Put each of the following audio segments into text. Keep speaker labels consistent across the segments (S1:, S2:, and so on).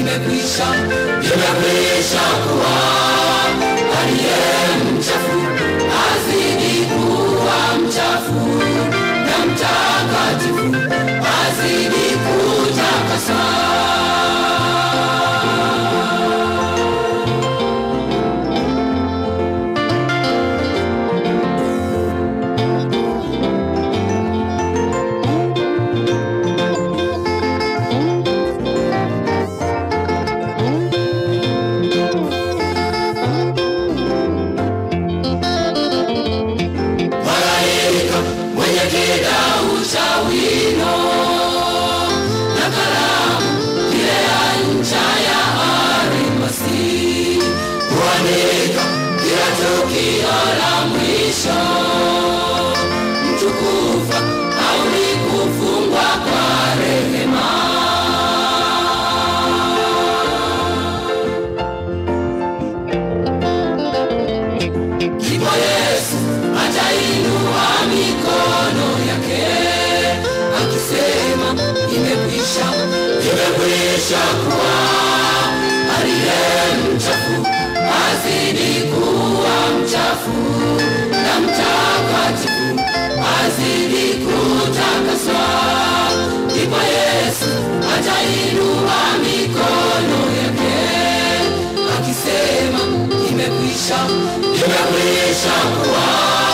S1: imekwisha, imekwisha go. kuwa aliye mchafu azidi kuwa mchafu na mtakatifu azidi kutakaswa ndipo yesu atainua mikono yake akisema imekwisha imekwisha kuwa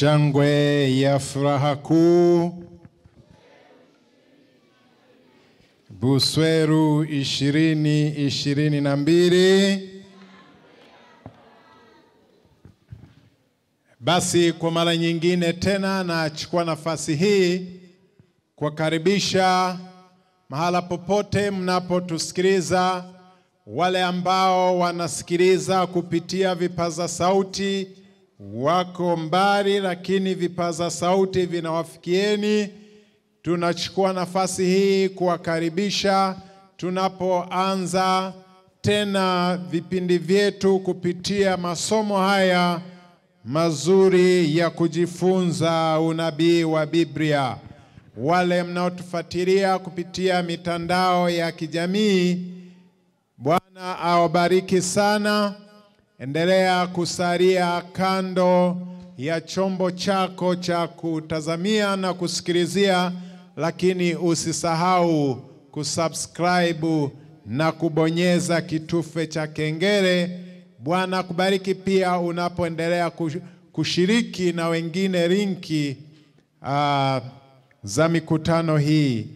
S2: Shangwe ya furaha kuu. Busweru ishirini ishirini na mbili. Basi kwa mara nyingine tena nachukua nafasi hii kuwakaribisha mahala popote mnapotusikiliza, wale ambao wanasikiliza kupitia vipaza sauti wako mbali, lakini vipaza sauti vinawafikieni. Tunachukua nafasi hii kuwakaribisha tunapoanza tena vipindi vyetu kupitia masomo haya mazuri ya kujifunza unabii wa Biblia. Wale mnaotufuatilia kupitia mitandao ya kijamii, Bwana awabariki sana endelea kusalia kando ya chombo chako cha kutazamia na kusikilizia, lakini usisahau kusubscribe na kubonyeza kitufe cha kengele. Bwana kubariki pia unapoendelea kushiriki na wengine linki uh, za mikutano hii.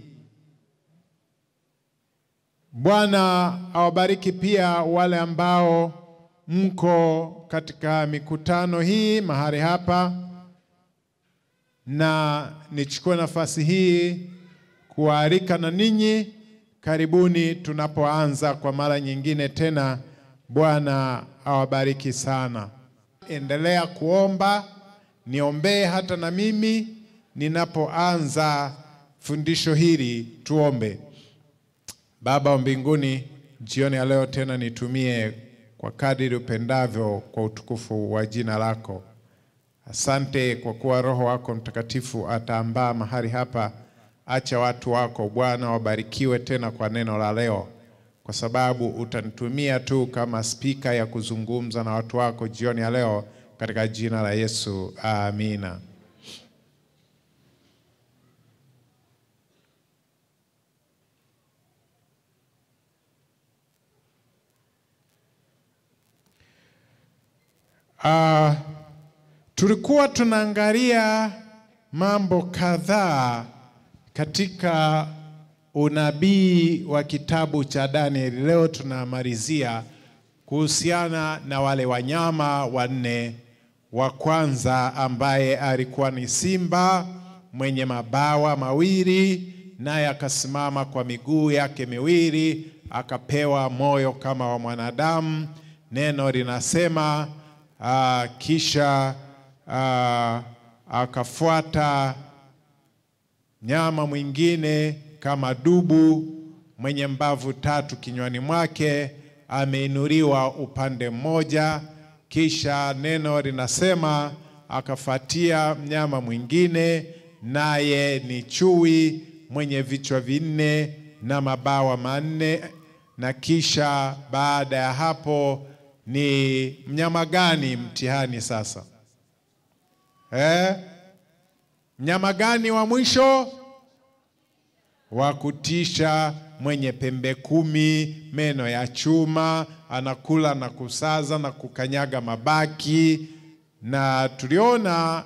S2: Bwana awabariki pia wale ambao mko katika mikutano hii mahali hapa, na nichukue nafasi hii kuwaalika na ninyi, karibuni tunapoanza kwa mara nyingine tena. Bwana awabariki sana. Endelea kuomba, niombee hata na mimi ninapoanza fundisho hili. Tuombe. Baba wa mbinguni, jioni ya leo tena nitumie kwa kadiri upendavyo kwa utukufu wa jina lako. Asante kwa kuwa Roho wako Mtakatifu ataambaa mahali hapa. Acha watu wako Bwana wabarikiwe tena kwa neno la leo, kwa sababu utanitumia tu kama spika ya kuzungumza na watu wako jioni ya leo, katika jina la Yesu, amina. Uh, tulikuwa tunaangalia mambo kadhaa katika unabii wa kitabu cha Danieli. Leo tunamalizia kuhusiana na wale wanyama wanne. Wa kwanza ambaye alikuwa ni simba mwenye mabawa mawili, naye akasimama kwa miguu yake miwili, akapewa moyo kama wa mwanadamu. Neno linasema uh, kisha uh, akafuata mnyama mwingine kama dubu mwenye mbavu tatu kinywani mwake, ameinuliwa upande mmoja. Kisha neno linasema akafuatia mnyama mwingine, naye ni chui mwenye vichwa vinne na mabawa manne. Na kisha baada ya hapo ni mnyama gani mtihani sasa eh? Mnyama gani wa mwisho wa kutisha, mwenye pembe kumi, meno ya chuma, anakula na kusaza na kukanyaga mabaki, na tuliona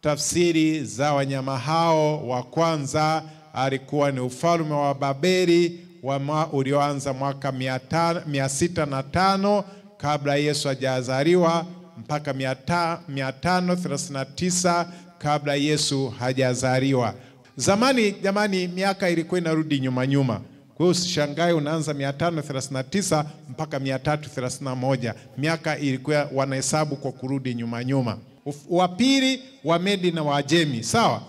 S2: tafsiri za wanyama hao. Wa kwanza alikuwa ni ufalme wa Babeli ulioanza mwaka mia sita na tano kabla Yesu hajazaliwa mpaka 539 kabla Yesu hajazaliwa. Zamani jamani, miaka ilikuwa inarudi nyuma nyuma. Kwa hiyo usishangae unaanza 539 mpaka 331. Miaka ilikuwa wanahesabu kwa kurudi nyuma nyuma. Wa pili wa Medi na Waajemi, sawa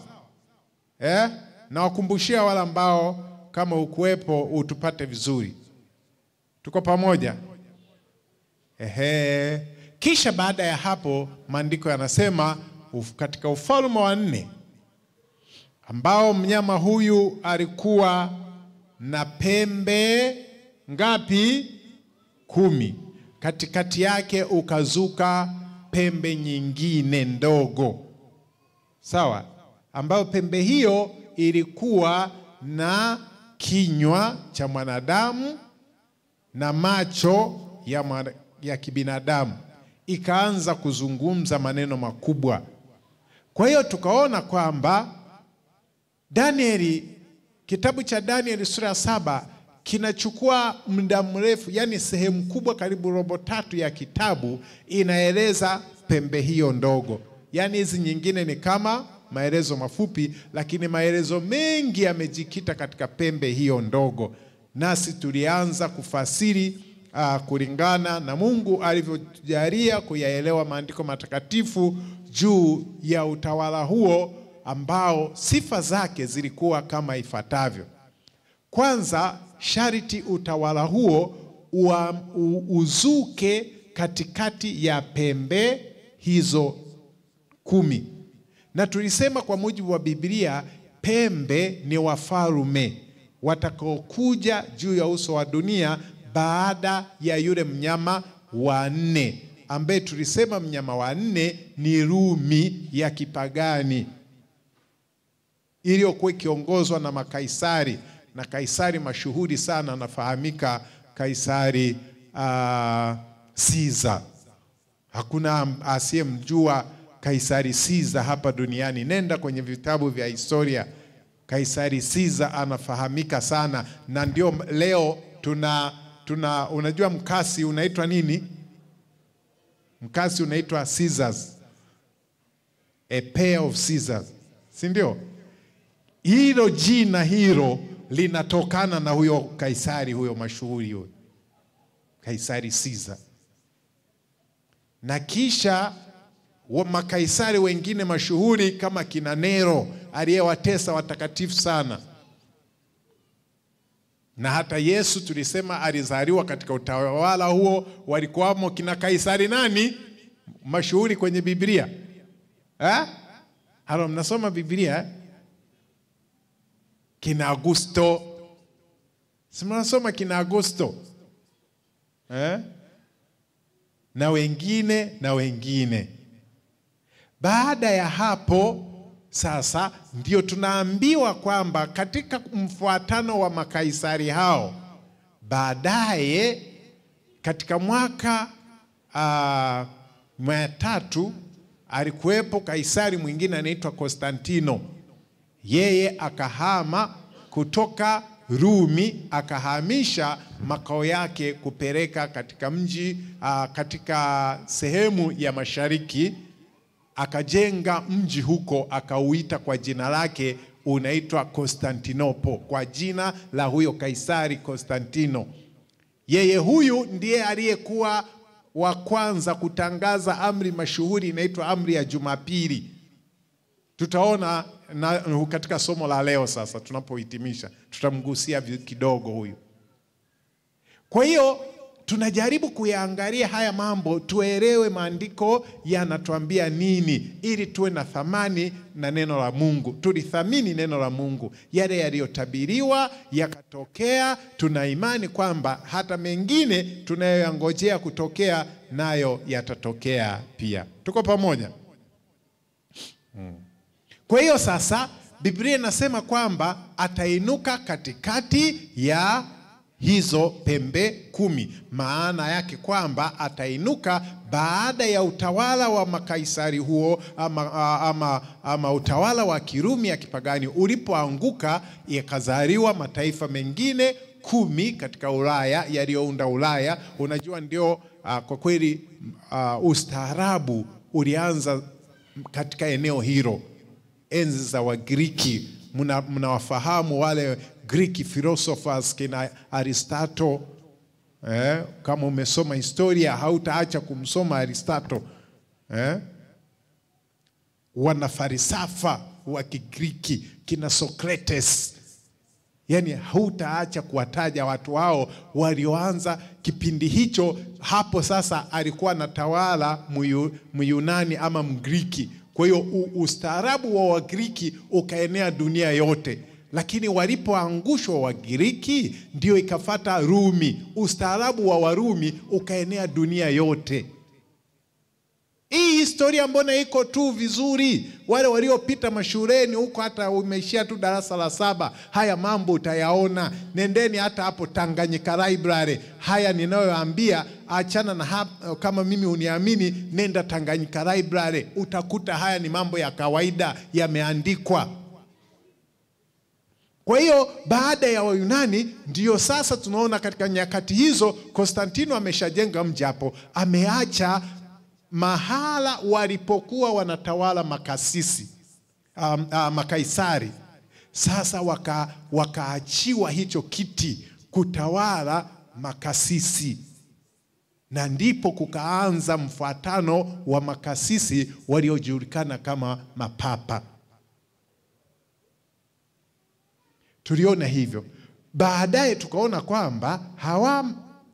S2: eh? Na wakumbushia wale ambao kama ukuwepo utupate vizuri. Tuko pamoja? Ehe. Kisha baada ya hapo maandiko yanasema uf, katika ufalme wa nne ambao mnyama huyu alikuwa na pembe ngapi? Kumi. Katikati yake ukazuka pembe nyingine ndogo, sawa, ambayo pembe hiyo ilikuwa na kinywa cha mwanadamu na macho ya ya kibinadamu ikaanza kuzungumza maneno makubwa. Kwa hiyo tukaona kwamba Danieli, kitabu cha Danieli sura ya saba kinachukua muda mrefu, yani sehemu kubwa, karibu robo tatu ya kitabu inaeleza pembe hiyo ndogo. Yani hizi nyingine ni kama maelezo mafupi, lakini maelezo mengi yamejikita katika pembe hiyo ndogo, nasi tulianza kufasiri uh, kulingana na Mungu alivyotujalia kuyaelewa maandiko matakatifu juu ya utawala huo ambao sifa zake zilikuwa kama ifuatavyo. Kwanza, sharti utawala huo ua, u, uzuke katikati ya pembe hizo kumi, na tulisema kwa mujibu wa Biblia pembe ni wafalme watakaokuja juu ya uso wa dunia baada ya yule mnyama wa nne, ambaye tulisema mnyama wa nne ni Rumi ya kipagani iliyokuwa ikiongozwa na makaisari, na kaisari mashuhuri sana anafahamika, Kaisari uh, Siza. Hakuna asiyemjua Kaisari Siza hapa duniani. Nenda kwenye vitabu vya historia, Kaisari Siza anafahamika sana, na ndio leo tuna tuna unajua mkasi unaitwa nini? Mkasi unaitwa scissors. A pair of scissors. Si ndio? Hilo jina hilo linatokana na huyo Kaisari huyo mashuhuri huyo. Kaisari Caesar. Na kisha makaisari wengine mashuhuri kama kina Nero aliyewatesa watakatifu sana na hata Yesu tulisema alizaliwa katika utawala huo, walikuwamo kina Kaisari nani mashuhuri kwenye Biblia ha? Eh? Halo, mnasoma Biblia kina Augusto, si mnasoma kina Augusto eh? na wengine na wengine. Baada ya hapo sasa ndio tunaambiwa kwamba katika mfuatano wa makaisari hao baadaye katika mwaka uh, mia tatu alikuwepo kaisari mwingine anaitwa Konstantino. Yeye akahama kutoka Rumi akahamisha makao yake kupeleka katika mji ah, katika sehemu ya mashariki akajenga mji huko akauita kwa jina lake, unaitwa Konstantinopo, kwa jina la huyo Kaisari Konstantino. Yeye huyu ndiye aliyekuwa wa kwanza kutangaza amri mashuhuri inaitwa amri ya Jumapili. Tutaona na, katika somo la leo sasa tunapohitimisha, tutamgusia kidogo huyu. Kwa hiyo tunajaribu kuyaangalia haya mambo tuelewe maandiko yanatuambia nini, ili tuwe na thamani na neno la Mungu, tulithamini neno la Mungu, yale yaliyotabiriwa yakatokea. Tuna imani kwamba hata mengine tunayoyangojea kutokea nayo yatatokea pia. Tuko pamoja? Hmm. Kwa hiyo sasa Biblia inasema kwamba atainuka katikati ya hizo pembe kumi. Maana yake kwamba atainuka baada ya utawala wa makaisari huo ama, ama, ama utawala wa Kirumi ya kipagani ulipoanguka, yakazaliwa mataifa mengine kumi katika Ulaya yaliyounda Ulaya. Unajua, ndio uh, kwa kweli uh, ustaarabu ulianza katika eneo hilo, enzi za Wagiriki. Mnawafahamu wale Greek philosophers kina Aristotle eh, kama umesoma historia hautaacha kumsoma Aristotle eh? wana farisafa wa Kigriki kina Socrates yani hautaacha kuwataja watu wao walioanza kipindi hicho. Hapo sasa alikuwa na tawala Myunani ama Mgriki. Kwa hiyo ustaarabu wa Wagriki ukaenea dunia yote lakini walipoangushwa Wagiriki ndio ikafata Rumi. Ustaarabu wa Warumi ukaenea dunia yote. Hii historia mbona iko tu vizuri? Wale waliopita mashuleni huko, hata umeishia tu darasa la saba, haya mambo utayaona. Nendeni hata hapo Tanganyika Library. Haya ninayoambia, achana na hapa, kama mimi uniamini, nenda Tanganyika Library utakuta haya ni mambo ya kawaida yameandikwa. Kwa hiyo baada ya Wayunani ndiyo sasa tunaona katika nyakati hizo Konstantino ameshajenga mji hapo, ameacha mahala walipokuwa wanatawala makasisi um, uh, makaisari. Sasa waka, wakaachiwa hicho kiti kutawala makasisi, na ndipo kukaanza mfuatano wa makasisi waliojulikana kama mapapa. tuliona hivyo. Baadaye tukaona kwamba hawa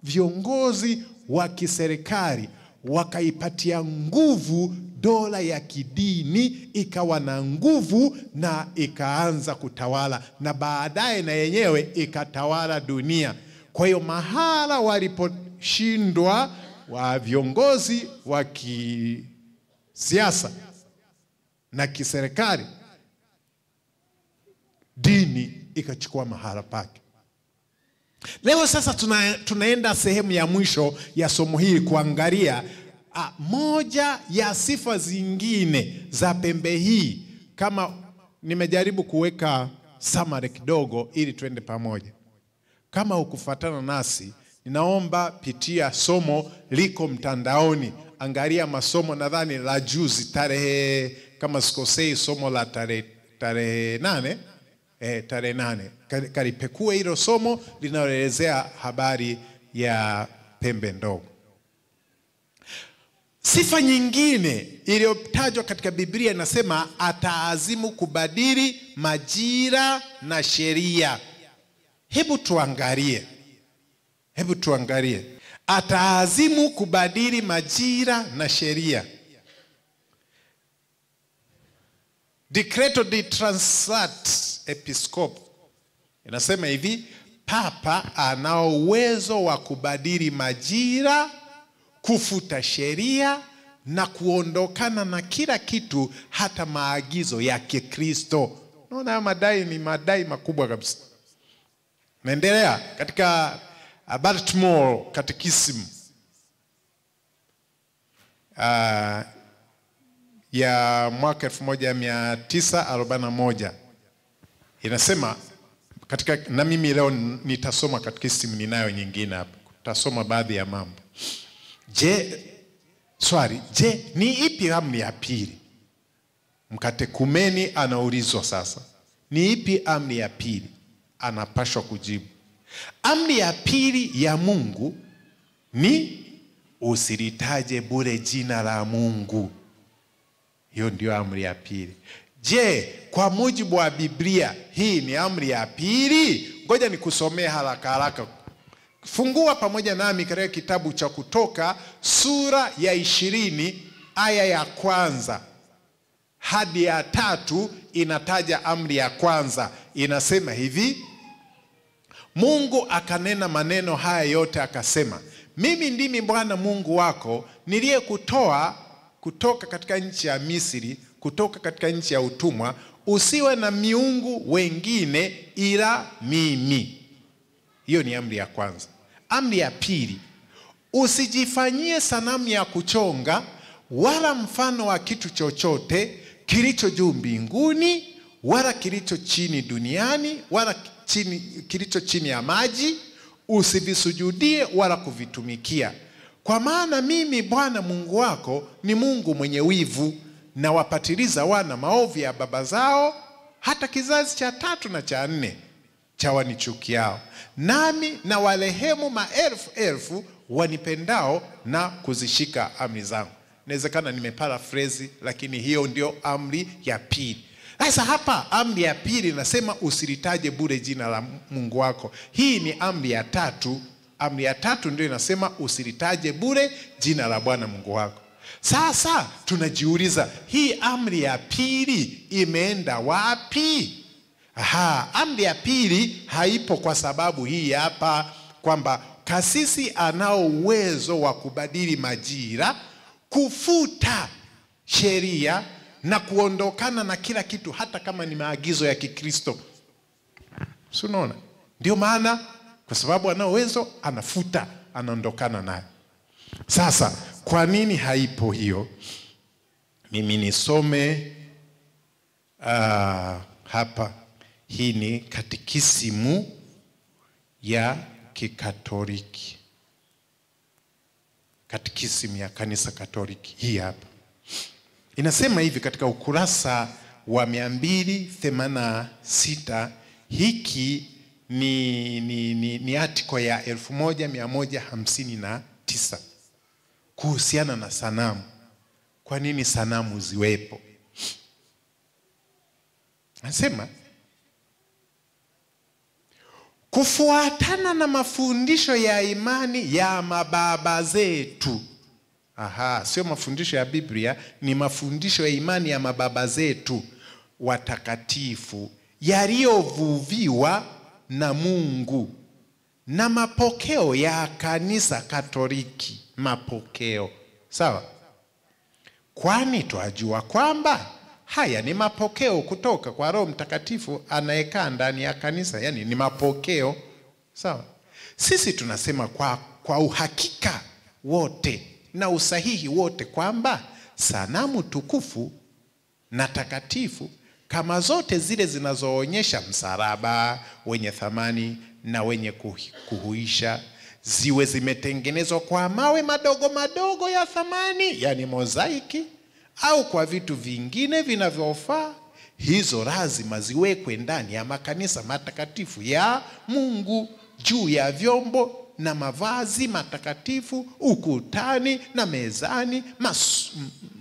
S2: viongozi wa kiserikali wakaipatia nguvu dola ya kidini, ikawa na nguvu na ikaanza kutawala, na baadaye na yenyewe ikatawala dunia. Kwa hiyo mahala waliposhindwa wa viongozi wa kisiasa na kiserikali dini ikachukua mahala pake. Leo sasa tuna, tunaenda sehemu ya mwisho ya somo hili kuangalia a, ah, moja ya sifa zingine za pembe hii, kama nimejaribu kuweka samare kidogo ili tuende pamoja. Kama ukufatana nasi, ninaomba pitia somo liko mtandaoni, angalia masomo nadhani la juzi tarehe, kama sikosei, somo la tarehe tarehe nane eh, tarehe nane. Kalipekue hilo somo linaloelezea habari ya pembe ndogo. Sifa nyingine iliyotajwa katika Biblia inasema ataazimu kubadili majira na sheria. Hebu tuangalie, hebu tuangalie, ataazimu kubadili majira na sheria. Decreto de transat episkopo inasema hivi, papa anao uwezo wa kubadili majira, kufuta sheria na kuondokana na kila kitu, hata maagizo ya Kikristo. Naona hayo madai ni madai makubwa kabisa. Naendelea katika uh, Baltimore katikisimu uh, ya mwaka 1941 Inasema katika, na mimi leo nitasoma simu ninayo nyingine hapa, tutasoma baadhi ya mambo. Je, swali, je, ni ipi amri ya pili? Mkatekumeni anaulizwa sasa, ni ipi amri ya pili? Anapashwa kujibu amri ya pili ya Mungu ni usilitaje bure jina la Mungu. Hiyo ndio amri ya pili. Je, kwa mujibu wa Biblia hii ni amri ya pili? Ngoja nikusomee haraka haraka. Fungua pamoja nami katika kitabu cha Kutoka sura ya ishirini aya ya kwanza hadi ya tatu inataja amri ya kwanza. Inasema hivi: Mungu akanena maneno haya yote akasema, mimi ndimi Bwana Mungu wako niliyekutoa kutoka katika nchi ya Misri kutoka katika nchi ya utumwa, usiwe na miungu wengine ila mimi. Hiyo ni amri ya kwanza. Amri ya pili, usijifanyie sanamu ya kuchonga wala mfano wa kitu chochote kilicho juu mbinguni wala kilicho chini duniani wala chini, kilicho chini ya maji, usivisujudie wala kuvitumikia, kwa maana mimi Bwana Mungu wako ni Mungu mwenye wivu na wapatiliza wana maovu ya baba zao hata kizazi cha tatu na cha nne cha wanichukiao, nami na warehemu maelfu elfu wanipendao na kuzishika amri zangu. Inawezekana nimeparafrezi, lakini hiyo ndio amri ya pili. Sasa hapa amri ya pili nasema usilitaje bure jina la Mungu wako. Hii ni amri ya tatu. Amri ya tatu ndio inasema usilitaje bure jina la Bwana Mungu wako. Sasa tunajiuliza hii amri ya pili imeenda wapi? Aha, amri ya pili haipo kwa sababu hii hapa kwamba kasisi anao uwezo wa kubadili majira, kufuta sheria na kuondokana na kila kitu, hata kama ni maagizo ya Kikristo. Si unaona? Ndio maana kwa sababu anao uwezo, anafuta, anaondokana nayo. Sasa kwa nini haipo hiyo? Mimi nisome uh, hapa. Hii ni katikisimu ya Kikatoliki, katikisimu ya kanisa Katoliki. Hii hapa inasema hivi katika ukurasa wa 286 hiki ni, ni, ni, ni atiko ya 1159 kuhusiana na sanamu. Kwa nini sanamu ziwepo? Anasema kufuatana na mafundisho ya imani ya mababa zetu. Aha, sio mafundisho ya Biblia, ni mafundisho ya imani ya mababa zetu watakatifu yaliyovuviwa na Mungu na mapokeo ya kanisa Katoliki mapokeo. Sawa? Kwani twajua kwamba haya ni mapokeo kutoka kwa Roho Mtakatifu anayekaa ndani ya kanisa, yani ni mapokeo. Sawa? Sisi tunasema kwa, kwa uhakika wote na usahihi wote kwamba sanamu tukufu na takatifu kama zote zile zinazoonyesha msalaba wenye thamani na wenye kuhuisha ziwe zimetengenezwa kwa mawe madogo madogo ya thamani, yani mozaiki, au kwa vitu vingine vinavyofaa, hizo lazima ziwekwe ndani ya makanisa matakatifu ya Mungu, juu ya vyombo na mavazi matakatifu, ukutani na mezani, mas,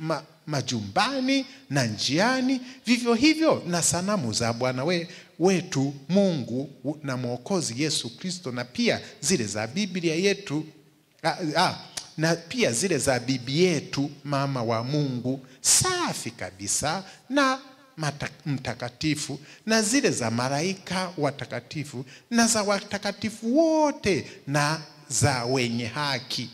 S2: ma, majumbani na njiani, vivyo hivyo na sanamu za Bwana we wetu Mungu na Mwokozi Yesu Kristo, na pia zile za Biblia yetu a, ah, a, ah, na pia zile za bibi yetu mama wa Mungu safi kabisa na mata, mtakatifu na zile za malaika watakatifu na za watakatifu wote na za wenye haki.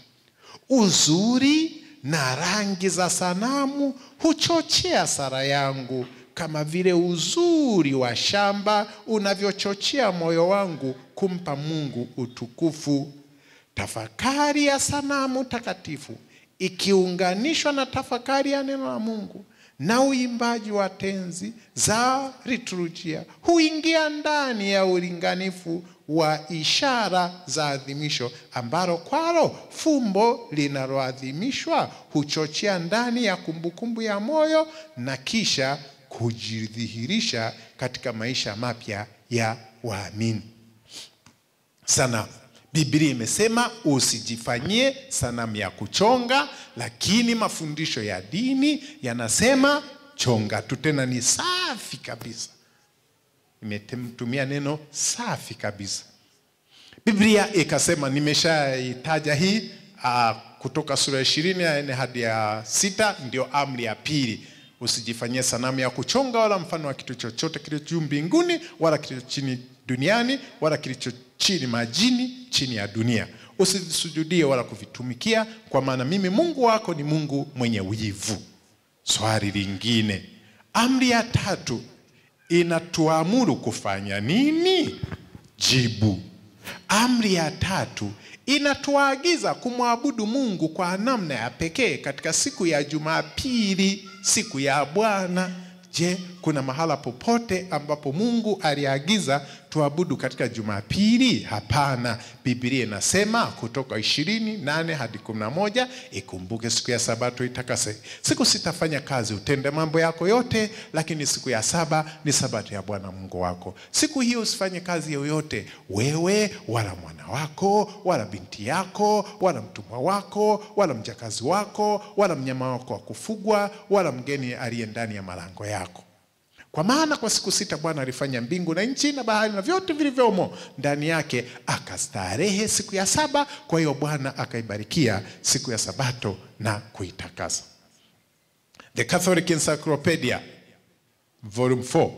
S2: Uzuri na rangi za sanamu huchochea sara yangu kama vile uzuri wa shamba unavyochochea moyo wangu kumpa Mungu utukufu. Tafakari ya sanamu takatifu ikiunganishwa na tafakari ya neno la Mungu na uimbaji wa tenzi za liturujia huingia ndani ya ulinganifu wa ishara za adhimisho ambalo kwalo fumbo linaloadhimishwa huchochea ndani ya kumbukumbu ya moyo na kisha kujidhihirisha katika maisha mapya ya waamini sanamu. Biblia imesema usijifanyie sanamu ya kuchonga, lakini mafundisho ya dini yanasema chonga tu, tena ni safi kabisa. Imetumia neno safi kabisa. Biblia ikasema, nimeshaitaja hii a, ah, kutoka sura ya ishirini hadi ya sita, ndio amri ya pili usijifanyie sanamu ya kuchonga wala mfano wa kitu chochote kilicho juu mbinguni wala kilicho chini duniani wala kilicho chini majini chini ya dunia usijisujudie wala kuvitumikia kwa maana mimi mungu wako ni mungu mwenye wivu swali lingine amri ya tatu inatuamuru kufanya nini jibu amri ya tatu inatuagiza kumwabudu Mungu kwa namna ya pekee katika siku ya Jumapili, siku ya Bwana. Je, kuna mahala popote ambapo Mungu aliagiza tuabudu katika Jumapili? Hapana. Biblia inasema Kutoka ishirini nane hadi kumi na moja ikumbuke siku ya Sabato itakase, siku sitafanya kazi, utende mambo yako yote, lakini siku ya saba ni Sabato ya Bwana Mungu wako. Siku hiyo usifanye kazi yoyote, wewe wala mwana wako wala binti yako wala mtumwa wako wala mjakazi wako wala mnyama wako wa kufugwa wala mgeni aliye ndani ya malango yako. Kwa maana kwa siku sita Bwana alifanya mbingu na nchi na bahari na vyote vilivyomo ndani yake, akastarehe siku ya saba. Kwa hiyo Bwana akaibarikia siku ya sabato na kuitakasa. The Catholic Encyclopedia volume 4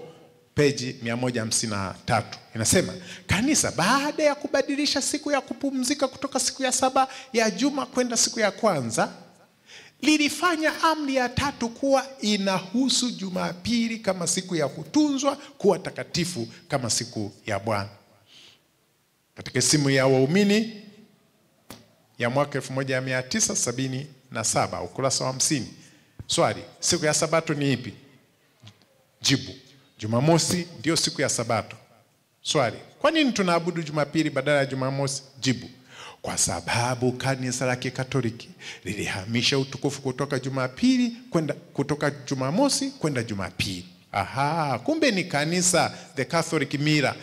S2: peji 153 inasema, kanisa baada ya kubadilisha siku ya kupumzika kutoka siku ya saba ya juma kwenda siku ya kwanza lilifanya amri ya tatu kuwa inahusu Jumapili kama siku ya kutunzwa, kuwa takatifu kama siku ya Bwana. Katika simu ya waumini ya mwaka saba ukurasa wa hamsini swali: siku ya sabato ni ipi? Jibu: Jumamosi ndiyo siku ya sabato. Swali: kwa nini tunaabudu Jumapili badala ya Jumamosi? Jibu: kwa sababu kanisa la Kikatoliki lilihamisha utukufu kutoka Jumapili kwenda kutoka Jumamosi kwenda Jumapili. Aha, kumbe ni kanisa the Catholic Mira,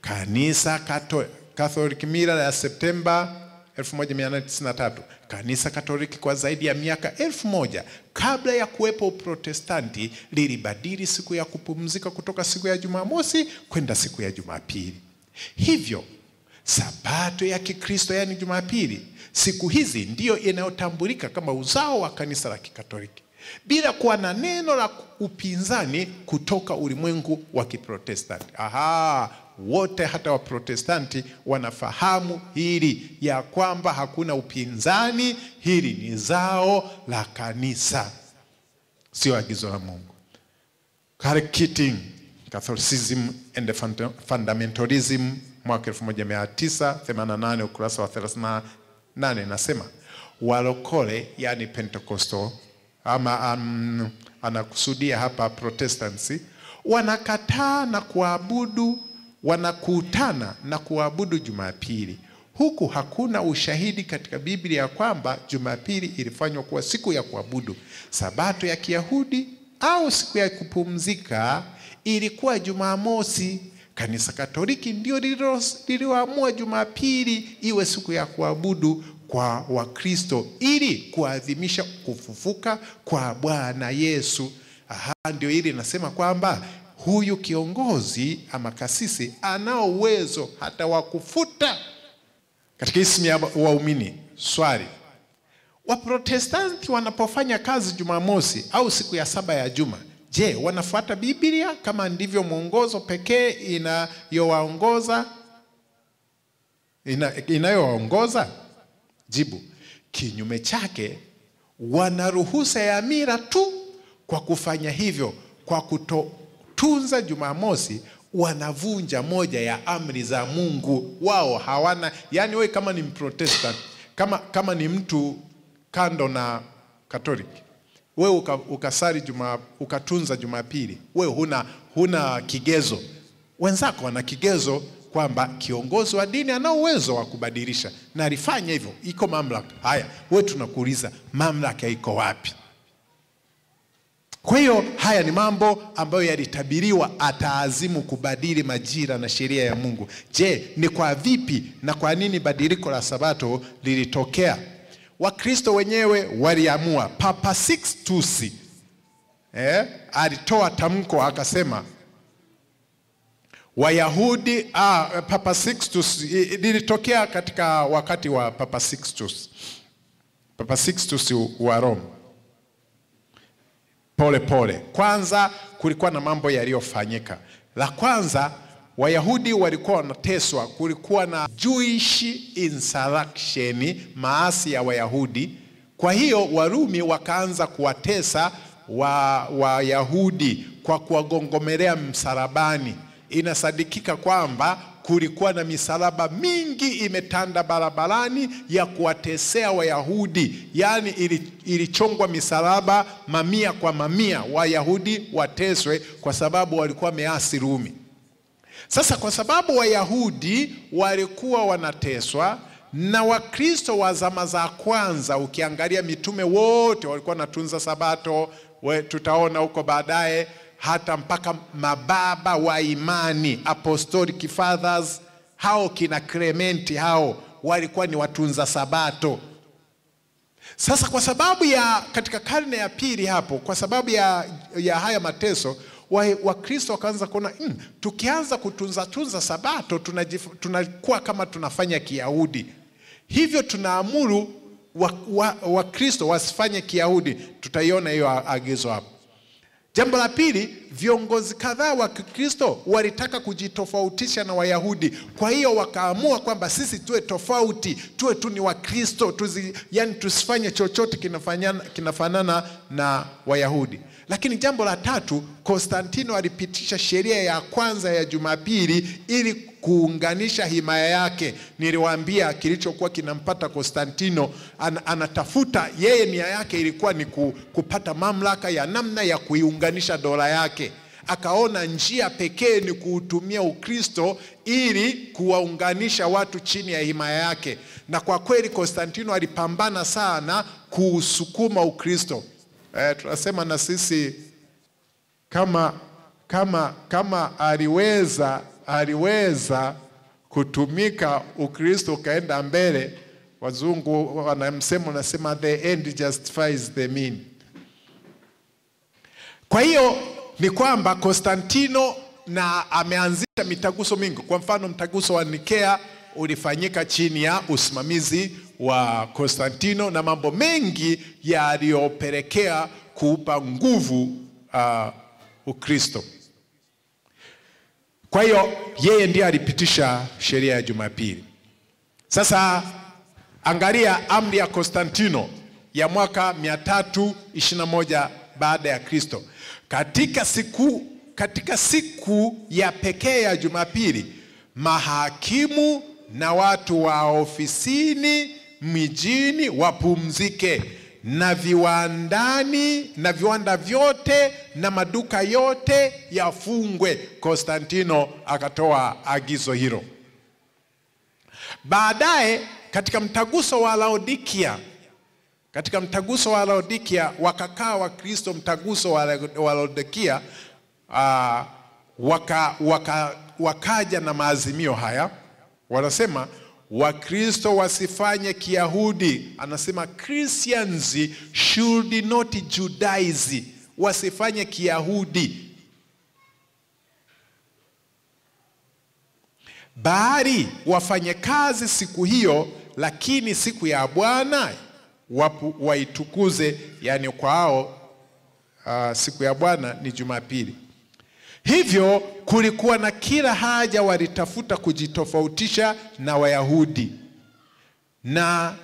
S2: kanisa kato, Catholic Mira ya Septemba 1893 kanisa Katoliki kwa zaidi ya miaka elfu moja kabla ya kuwepo Protestanti lilibadili siku ya kupumzika kutoka siku ya Jumamosi kwenda siku ya Jumapili. Hivyo sabato ya kikristo yaani jumapili siku hizi ndiyo inayotambulika kama uzao wa kanisa la kikatoliki bila kuwa na neno la upinzani kutoka ulimwengu wa kiprotestanti aha wote hata waprotestanti wanafahamu hili ya kwamba hakuna upinzani hili ni zao la kanisa sio agizo la mungu Catholicism and fundamentalism mwaka 1988 ukurasa wa 38 nasema walokole, yani Pentecostal ama um, anakusudia hapa Protestansi, wanakataa na kuabudu, wanakutana na kuabudu Jumapili huku hakuna ushahidi katika Biblia ya kwamba Jumapili ilifanywa kuwa siku ya kuabudu. Sabato ya Kiyahudi au siku ya kupumzika ilikuwa Jumamosi. Kanisa Katoliki ndio lililoamua Jumapili iwe siku ya kuabudu kwa Wakristo ili kuadhimisha kufufuka kwa Bwana Yesu. Aha, ndio ili nasema kwamba huyu kiongozi ama kasisi anao uwezo hata wa kufuta katika ismu ya waumini. Swali, Waprotestanti wanapofanya kazi Jumamosi au siku ya saba ya juma, Je, wanafuata Biblia kama ndivyo mwongozo pekee inayowaongoza ina, inayowaongoza? Jibu, kinyume chake, wana ruhusa ya mira tu. Kwa kufanya hivyo, kwa kutotunza Jumamosi, wanavunja moja ya amri za Mungu. Wao hawana yani, wewe kama ni Mprotestant, kama, kama ni mtu kando na Katoliki wewe uka, ukasari juma, ukatunza Jumapili, wewe huna, huna kigezo. Wenzako wana kigezo kwamba kiongozi wa dini ana uwezo wa kubadilisha na alifanya hivyo, iko mamlaka. Haya, wewe tunakuuliza mamlaka iko wapi? Kwa hiyo haya ni mambo ambayo yalitabiriwa ataazimu kubadili majira na sheria ya Mungu. Je, ni kwa vipi na kwa nini badiliko la Sabato lilitokea? Wakristo wenyewe waliamua. Papa Sixtus eh, alitoa tamko akasema Wayahudi ah, eh, Papa Sixtus lilitokea katika wakati wa Papa Sixtus, Papa Sixtus wa Rome. Pole pole, kwanza kulikuwa na mambo yaliyofanyika. La kwanza Wayahudi walikuwa wanateswa, kulikuwa na Jewish insurrection, maasi ya Wayahudi. Kwa hiyo Warumi wakaanza kuwatesa Wayahudi kwa kuwagongomelea msalabani. Inasadikika kwamba kulikuwa na misalaba mingi imetanda barabarani ya kuwatesea Wayahudi, yaani ilichongwa misalaba mamia kwa mamia, Wayahudi wateswe kwa sababu walikuwa measi Rumi. Sasa kwa sababu Wayahudi walikuwa wanateswa na Wakristo wa zama za kwanza, ukiangalia mitume wote walikuwa wanatunza Sabato we, tutaona huko baadaye, hata mpaka mababa wa imani apostolic fathers hao kina Clementi hao walikuwa ni watunza Sabato. Sasa kwa sababu ya katika karne ya pili hapo, kwa sababu ya, ya haya mateso Wakristo wa wakaanza kuona mm, tukianza kutunza tunza Sabato tunakuwa kama tunafanya Kiyahudi, hivyo tunaamuru Wakristo wa, wa wasifanye Kiyahudi. Tutaiona hiyo agizo hapo. Jambo la pili, viongozi kadhaa wa Kikristo walitaka kujitofautisha na Wayahudi. Kwa hiyo wakaamua kwamba sisi tuwe tofauti, tuwe tu ni Wakristo, tuzi, yani tusifanye chochote kinafanyana, kinafanana na Wayahudi. Lakini jambo la tatu, Konstantino alipitisha sheria ya kwanza ya Jumapili ili kuunganisha himaya yake. Niliwaambia kilichokuwa kinampata Konstantino, an, anatafuta yeye, nia yake ilikuwa ni kupata mamlaka ya namna ya kuiunganisha dola yake akaona njia pekee ni kuutumia Ukristo ili kuwaunganisha watu chini ya himaya yake, na kwa kweli Konstantino alipambana sana kuusukuma Ukristo. Eh, tunasema na sisi kama kama kama aliweza aliweza kutumika Ukristo ukaenda mbele. Wazungu wana msemo unasema the end justifies the mean. Kwa hiyo ni kwamba Konstantino na ameanzisha mitaguso mingi. Kwa mfano, mtaguso wa Nikea ulifanyika chini ya usimamizi wa Konstantino na mambo mengi yaliyopelekea kuupa nguvu uh, Ukristo. Kwa hiyo yeye ndiye alipitisha sheria ya Jumapili. Sasa angalia amri ya Konstantino ya mwaka 321 baada ya Kristo. Katika siku, katika siku ya pekee ya Jumapili, mahakimu na watu wa ofisini mijini wapumzike, na viwandani na viwanda vyote na maduka yote yafungwe. Konstantino akatoa agizo hilo. Baadaye katika mtaguso wa Laodikia katika mtaguso wa Laodikia wakakaa Wakristo mtaguso wa Laodikia ah, waka, waka, wakaja na maazimio haya, wanasema Wakristo wasifanye Kiyahudi, anasema Christians should not Judaize, wasifanye Kiyahudi bali wafanye kazi siku hiyo, lakini siku ya Bwana wapu, waitukuze, yani kwao uh, siku ya Bwana ni Jumapili. Hivyo kulikuwa na kila haja, walitafuta kujitofautisha na Wayahudi, na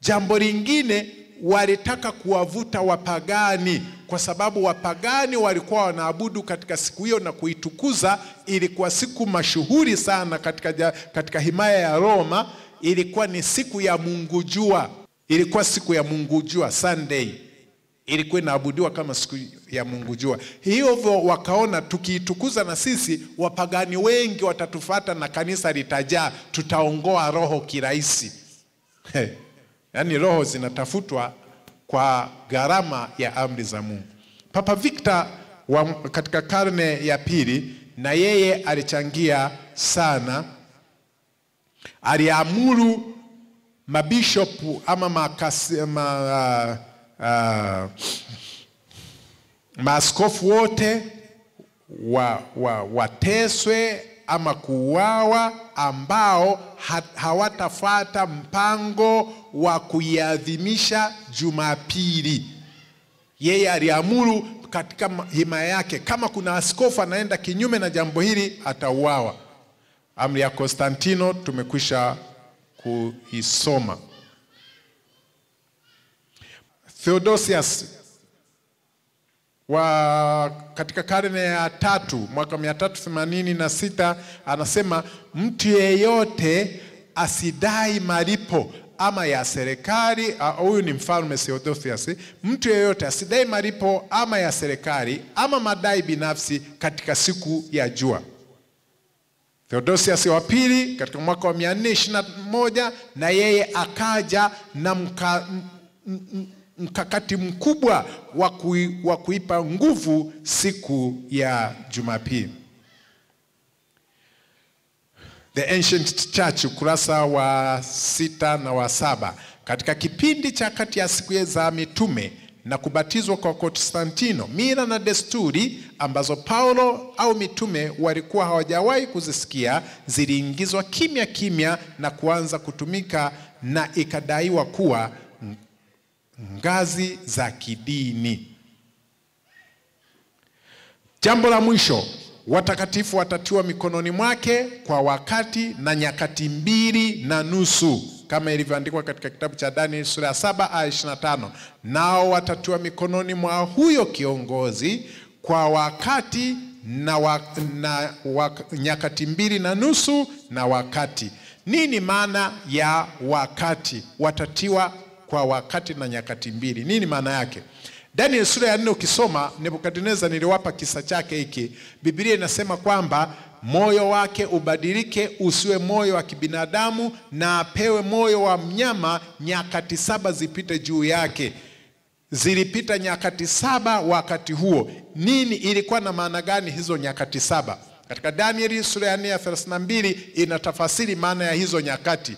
S2: jambo lingine walitaka kuwavuta wapagani, kwa sababu wapagani walikuwa wanaabudu katika siku hiyo na kuitukuza. Ilikuwa siku mashuhuri sana katika, katika himaya ya Roma, ilikuwa ni siku ya mungu jua Ilikuwa siku ya Mungu jua, Sunday ilikuwa inaabudiwa kama siku ya Mungu jua. Hivyo wakaona tukiitukuza na sisi wapagani wengi watatufata na kanisa litajaa, tutaongoa roho kirahisi. Yaani roho zinatafutwa kwa gharama ya amri za Mungu. Papa Victor wa, katika karne ya pili na yeye alichangia sana, aliamuru mabishopu ama makasi, ma, uh, uh, maaskofu wote wa, wa, wateswe ama kuuawa ambao hawatafata hawatafuata mpango wa kuiadhimisha Jumapili. Yeye aliamuru katika himaya yake, kama kuna askofu anaenda kinyume na jambo hili atauawa. Amri ya Konstantino tumekwisha kuisoma. Theodosius wa katika karne ya tatu mwaka mia tatu themanini na sita anasema mtu yeyote asidai malipo ama ya serikali. Huyu ni mfalme Theodosius. Mtu yeyote asidai malipo ama ya serikali ama madai binafsi katika siku ya jua. Theodosius wa pili katika mwaka wa mia na moja na yeye akaja na mka, mkakati mkubwa wa kui, wa kuipa nguvu siku ya Jumapili. The Ancient Church ukurasa wa sita na wa saba katika kipindi cha kati ya siku za mitume na kubatizwa kwa Konstantino, mila na desturi ambazo Paulo au mitume walikuwa hawajawahi kuzisikia ziliingizwa kimya kimya na kuanza kutumika na ikadaiwa kuwa ngazi za kidini. Jambo la mwisho, watakatifu watatiwa mikononi mwake kwa wakati na nyakati mbili na nusu kama ilivyoandikwa katika kitabu cha Danieli sura ya saba aya ishirini na tano nao watatiwa mikononi mwa huyo kiongozi kwa wakati na, wa, na wa, nyakati mbili na nusu na wakati. Nini maana ya wakati? Watatiwa kwa wakati na nyakati mbili. Nini maana yake? Daniel sura ya nne ukisoma, Nebukadneza niliwapa kisa chake hiki. Biblia inasema kwamba moyo wake ubadilike usiwe moyo wa kibinadamu, na apewe moyo wa mnyama, nyakati saba zipite juu yake. Zilipita nyakati saba wakati huo. Nini ilikuwa na maana gani hizo nyakati saba? Katika Danieli sura ya 4 ya 32 inatafasiri maana ya hizo nyakati.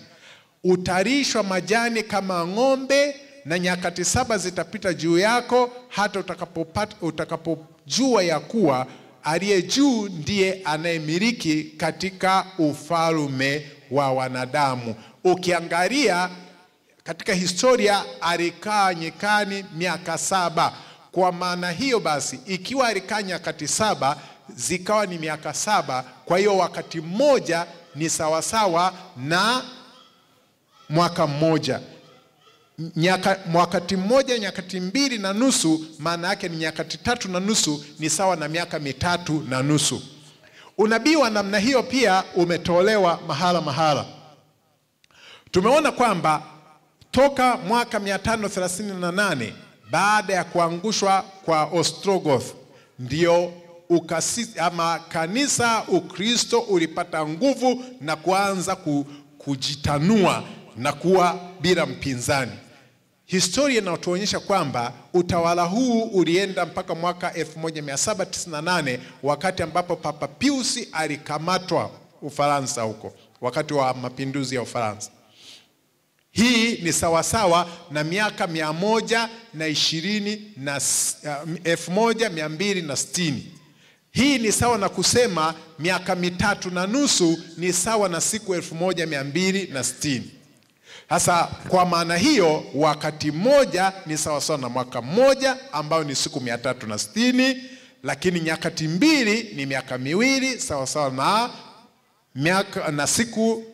S2: Utalishwa majani kama ng'ombe na nyakati saba zitapita juu yako hata utakapopata utakapojua ya kuwa aliye juu ndiye anayemiliki katika ufalume wa wanadamu. Ukiangalia katika historia, alikaa nyikani miaka saba. Kwa maana hiyo basi, ikiwa alikaa nyakati saba zikawa ni miaka saba, kwa hiyo wakati mmoja ni sawasawa na mwaka mmoja nyaka, mwakati mmoja nyakati mbili na nusu, maana yake ni nyakati tatu na nusu, ni sawa na miaka mitatu na nusu. Unabii wa namna hiyo pia umetolewa mahala mahala. Tumeona kwamba toka mwaka 538 baada ya kuangushwa kwa Ostrogoth ndio ukasi, ama kanisa Ukristo ulipata nguvu na kuanza ku, kujitanua na kuwa bila mpinzani. Historia inatuonyesha kwamba utawala huu ulienda mpaka mwaka 1798 wakati ambapo Papa Pius alikamatwa Ufaransa huko wakati wa mapinduzi ya Ufaransa. Hii ni sawasawa na miaka mia moja na ishirini na eh, elfu moja mia mbili na sitini. Hii ni sawa na kusema miaka mitatu na nusu ni sawa na siku elfu moja mia mbili na sitini. Sasa kwa maana hiyo, wakati mmoja ni sawasawa na mwaka mmoja ambayo ni siku mia tatu na sitini, lakini nyakati mbili ni miaka miwili sawasawa na miaka na siku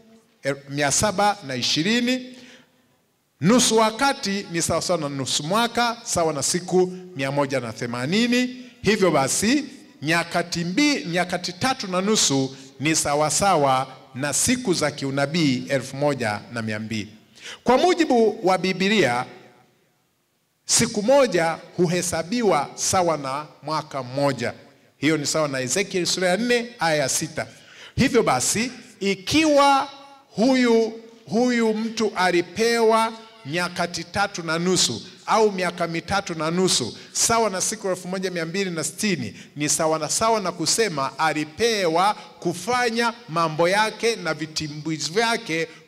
S2: eh, mia saba na ishirini. Nusu wakati ni sawasawa na nusu mwaka sawa na siku mia moja na themanini. Hivyo basi nyakati, mbili, nyakati tatu na nusu ni sawasawa na siku za kiunabii elfu moja na mia mbili. Kwa mujibu wa Biblia, siku moja huhesabiwa sawa na mwaka mmoja. Hiyo ni sawa na Ezekiel sura ya 4 aya ya sita. Hivyo basi, ikiwa huyu huyu mtu alipewa nyakati tatu na nusu au miaka mitatu na nusu sawa na siku elfu moja mia mbili na sitini ni sawa na sawa na kusema alipewa kufanya mambo yake na vitimbizi vyake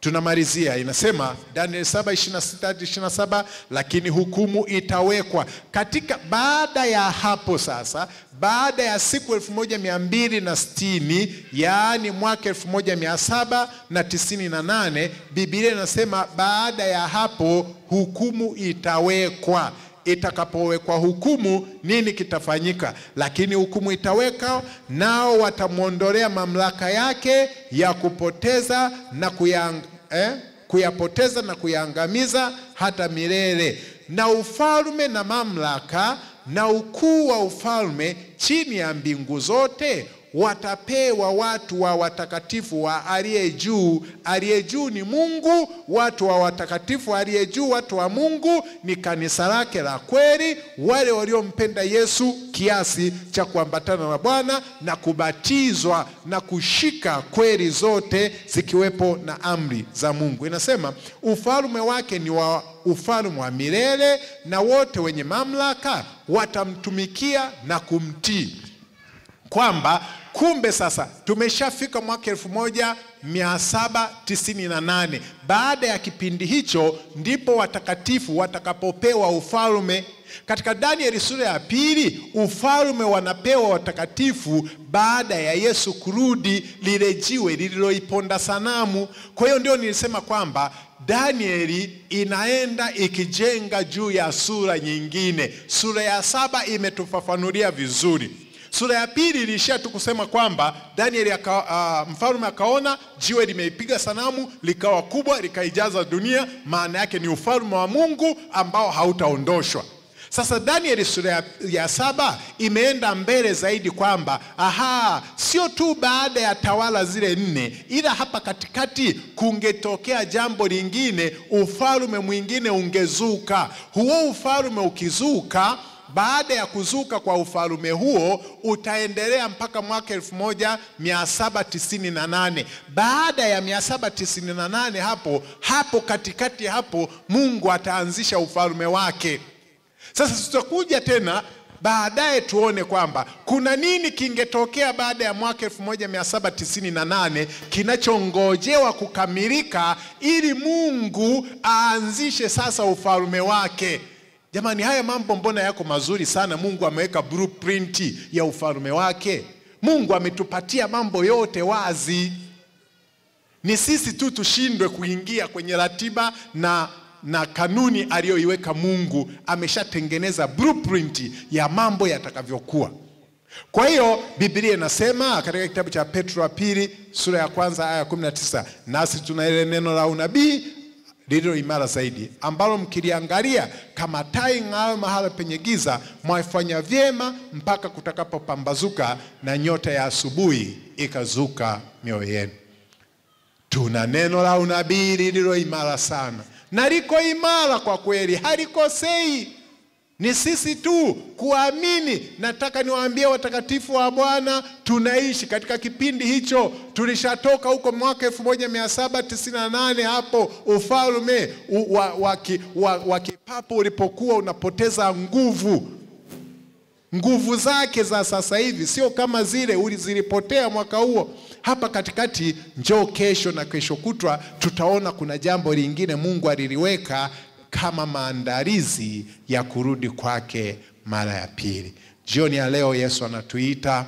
S2: tunamalizia inasema Daniel 7:26 hadi 27, lakini hukumu itawekwa katika. Baada ya hapo sasa, baada ya siku 1260 yaani mwaka 1798, Biblia inasema baada ya hapo hukumu itawekwa itakapowekwa hukumu, nini kitafanyika? Lakini hukumu itaweka, nao watamwondolea mamlaka yake ya kupoteza na kuyang, eh, kuyapoteza na kuyaangamiza hata milele, na ufalme na mamlaka na ukuu wa ufalme chini ya mbingu zote watapewa watu wa watakatifu wa aliye juu. Aliye juu ni Mungu, watu wa watakatifu aliye juu, watu wa Mungu ni kanisa lake la kweli, wale waliompenda Yesu kiasi cha kuambatana na Bwana na kubatizwa na kushika kweli zote zikiwepo na amri za Mungu. Inasema ufalme wake ni wa ufalme wa milele, na wote wenye mamlaka watamtumikia na kumtii kwamba Kumbe sasa tumeshafika mwaka 1798. Baada ya kipindi hicho ndipo watakatifu watakapopewa ufalme. Katika Danieli sura ya pili, ufalme wanapewa watakatifu baada ya Yesu kurudi, lile jiwe lililoiponda sanamu. Kwa hiyo ndio nilisema kwamba Danieli inaenda ikijenga juu ya sura nyingine. Sura ya saba imetufafanulia vizuri. Sura ya pili iliishia tu kusema kwamba Danieli aka, uh, mfalme akaona jiwe limeipiga sanamu likawa kubwa likaijaza dunia, maana yake ni ufalme wa Mungu ambao hautaondoshwa. Sasa Danieli sura ya, ya saba imeenda mbele zaidi kwamba aha, sio tu baada ya tawala zile nne, ila hapa katikati kungetokea jambo lingine, ufalme mwingine ungezuka. Huo ufalme ukizuka baada ya kuzuka kwa ufalume huo utaendelea mpaka mwaka 1798. Baada ya nane hapo hapo katikati hapo Mungu ataanzisha ufalume wake. Sasa tutakuja tena baadaye tuone kwamba kuna nini kingetokea baada ya mwaka elfu moja mia saba tisini na nane kinachongojewa kukamilika ili Mungu aanzishe sasa ufalume wake. Jamani, haya mambo mbona yako mazuri sana. Mungu ameweka blueprint ya ufalme wake. Mungu ametupatia mambo yote wazi, ni sisi tu tushindwe kuingia kwenye ratiba na, na kanuni aliyoiweka Mungu. Ameshatengeneza blueprint ya mambo yatakavyokuwa. Kwa hiyo Biblia inasema katika kitabu cha Petro wa pili sura ya kwanza aya 19, nasi tuna ile neno la unabii lililo imara zaidi, ambalo mkiliangalia kama tai ing'aayo mahala penye giza, mwaifanya vyema mpaka kutakapopambazuka na nyota ya asubuhi ikazuka mioyo yenu. Tuna neno la unabii lililo imara sana, na liko imara kwa kweli, halikosei ni sisi tu kuamini. Nataka niwaambie watakatifu wa Bwana, tunaishi katika kipindi hicho. Tulishatoka huko mwaka 1798 hapo ufalme wa, wa, wa, wa kipapo ulipokuwa unapoteza nguvu nguvu zake za sasa hivi sio kama zile zilipotea mwaka huo. Hapa katikati, njoo kesho na kesho kutwa, tutaona kuna jambo lingine Mungu aliliweka kama maandalizi ya kurudi kwake mara ya pili. Jioni ya leo Yesu anatuita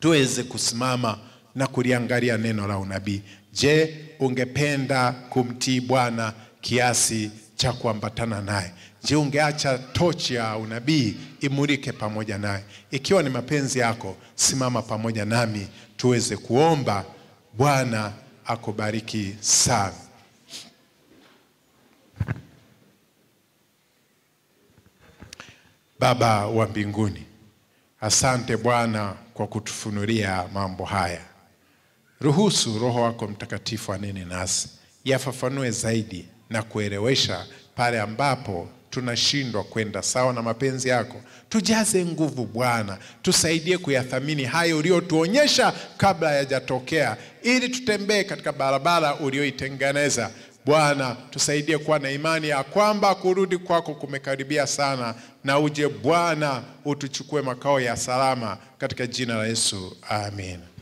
S2: tuweze kusimama na kuliangalia neno la unabii. Je, ungependa kumtii Bwana kiasi cha kuambatana naye? Je, ungeacha tochi ya unabii imulike pamoja naye? Ikiwa ni mapenzi yako, simama pamoja nami tuweze kuomba. Bwana akubariki sana. Baba wa mbinguni, asante Bwana kwa kutufunulia mambo haya. Ruhusu Roho wako Mtakatifu anene nasi, yafafanue zaidi na kuelewesha pale ambapo tunashindwa kwenda sawa na mapenzi yako. Tujaze nguvu Bwana, tusaidie kuyathamini hayo uliyotuonyesha kabla yajatokea, ili tutembee katika barabara uliyoitengeneza. Bwana, tusaidie kuwa na imani ya kwamba kurudi kwako kumekaribia sana, na uje Bwana utuchukue makao ya salama katika jina la Yesu, amen.